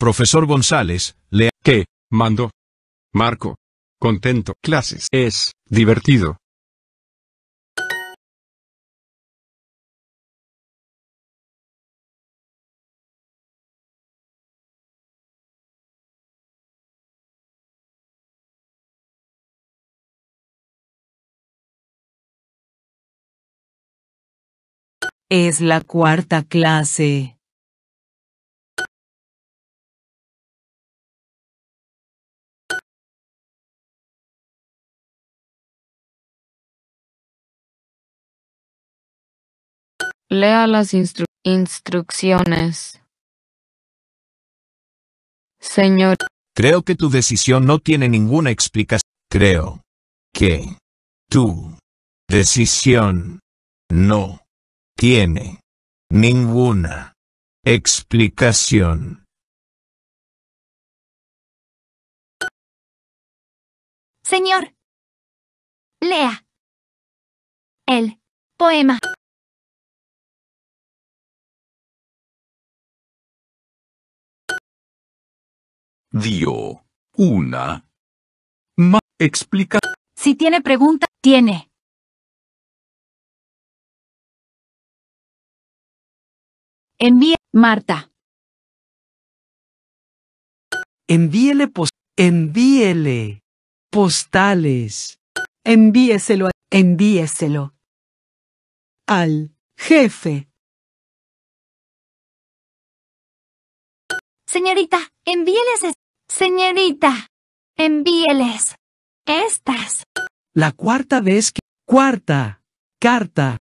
Profesor González, lea ¿Qué? Mando. Marco. Contento. Clases. Es, divertido. Es la cuarta clase. Lea las instrucciones. Señor. Creo que tu decisión no tiene ninguna explicación. Creo que tu decisión no tiene ninguna explicación. Señor. Lea. El poema. dio una más explica. Si tiene pregunta, tiene. Envíe. Marta. Envíele envíele postales. Envíeselo, envíeselo al jefe. Señorita, envíeles Señorita, envíeles estas. La cuarta vez que... Cuarta. Carta.